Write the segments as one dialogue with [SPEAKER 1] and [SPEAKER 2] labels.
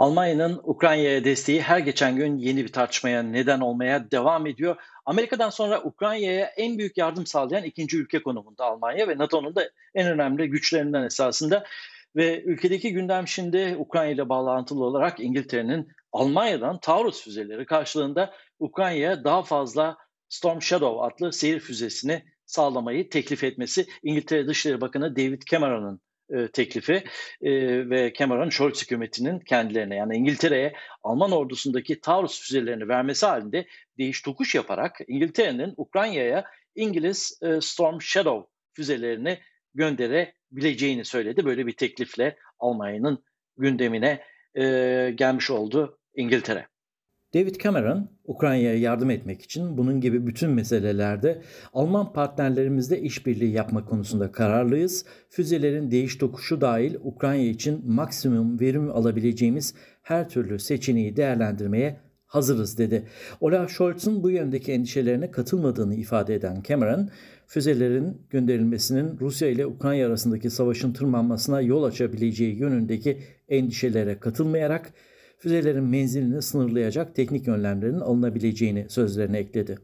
[SPEAKER 1] Almanya'nın Ukrayna'ya desteği her geçen gün yeni bir tartışmaya neden olmaya devam ediyor. Amerika'dan sonra Ukrayna'ya en büyük yardım sağlayan ikinci ülke konumunda Almanya ve NATO'nun da en önemli güçlerinden esasında. Ve ülkedeki gündem şimdi Ukrayna ile bağlantılı olarak İngiltere'nin Almanya'dan Taurus füzeleri karşılığında Ukrayna'ya daha fazla Storm Shadow adlı seyir füzesini sağlamayı teklif etmesi. İngiltere Dışişleri Bakanı David Cameron'ın e, teklifi e, ve Cameron Scholz hükümetinin kendilerine yani İngiltere'ye Alman ordusundaki Taurus füzelerini vermesi halinde değiş tokuş yaparak İngiltere'nin Ukrayna'ya İngiliz e, Storm Shadow füzelerini gönderebileceğini söyledi. Böyle bir teklifle Almanya'nın gündemine e, gelmiş oldu İngiltere. David Cameron Ukrayna'ya yardım etmek için bunun gibi bütün meselelerde Alman partnerlerimizle işbirliği yapma konusunda kararlıyız. Füzelerin değiş tokuşu dahil Ukrayna için maksimum verim alabileceğimiz her türlü seçeneği değerlendirmeye hazırız dedi. Olaf Scholz'un bu yöndeki endişelerine katılmadığını ifade eden Cameron, füzelerin gönderilmesinin Rusya ile Ukrayna arasındaki savaşın tırmanmasına yol açabileceği yönündeki endişelere katılmayarak füzelerin menzilini sınırlayacak teknik önlemlerin alınabileceğini sözlerine ekledi.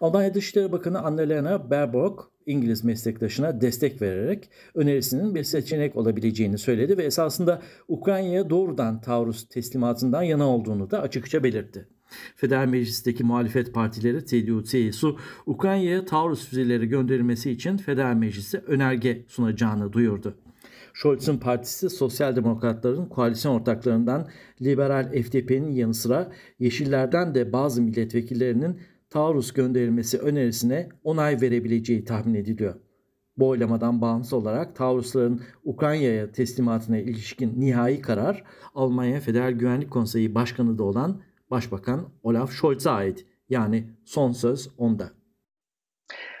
[SPEAKER 1] Almanya Dışişleri Bakanı Annalena Baerbock, İngiliz meslektaşına destek vererek önerisinin bir seçenek olabileceğini söyledi ve esasında Ukrayna'ya doğrudan taarruz teslimatından yana olduğunu da açıkça belirtti. Federal Meclis'teki muhalefet partileri TDU-CSU, Ukrayna'ya taarruz füzeleri gönderilmesi için Federal Meclis'e önerge sunacağını duyurdu. Scholz'ın partisi sosyal demokratların koalisyon ortaklarından liberal FDP'nin yanı sıra Yeşillerden de bazı milletvekillerinin taarruz gönderilmesi önerisine onay verebileceği tahmin ediliyor. Bu oylamadan bağımsız olarak Tavrusların Ukrayna'ya teslimatına ilişkin nihai karar Almanya Federal Güvenlik Konseyi Başkanı da olan Başbakan Olaf Scholz'a ait. Yani son söz onda.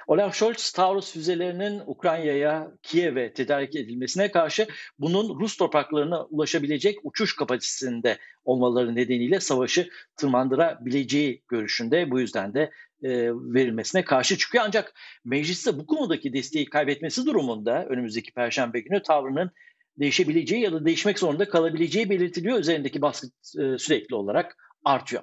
[SPEAKER 1] Olaf Scholz Taurus füzelerinin Ukrayna'ya, Kiev'e tedarik edilmesine karşı bunun Rus topraklarına ulaşabilecek uçuş kapasitesinde olmaları nedeniyle savaşı tırmandırabileceği görüşünde. Bu yüzden de e, verilmesine karşı çıkıyor. Ancak mecliste bu konudaki desteği kaybetmesi durumunda önümüzdeki perşembe günü tavrının değişebileceği ya da değişmek zorunda kalabileceği belirtiliyor. Üzerindeki baskı e, sürekli olarak artıyor.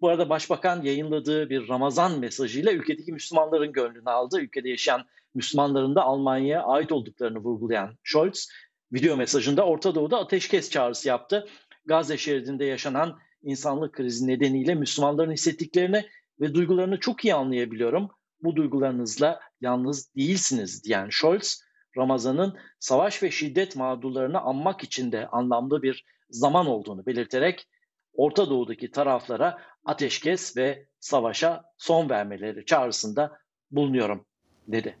[SPEAKER 1] Bu arada Başbakan yayınladığı bir Ramazan mesajıyla ülkedeki Müslümanların gönlünü aldı. Ülkede yaşayan Müslümanların da Almanya'ya ait olduklarını vurgulayan Scholz video mesajında Orta Doğu'da ateşkes çağrısı yaptı. Gazze şeridinde yaşanan insanlık krizi nedeniyle Müslümanların hissettiklerini ve duygularını çok iyi anlayabiliyorum. Bu duygularınızla yalnız değilsiniz diyen Scholz, Ramazan'ın savaş ve şiddet mağdurlarını anmak için de anlamlı bir zaman olduğunu belirterek Orta Doğu'daki taraflara ateşkes ve savaşa son vermeleri çağrısında bulunuyorum dedi.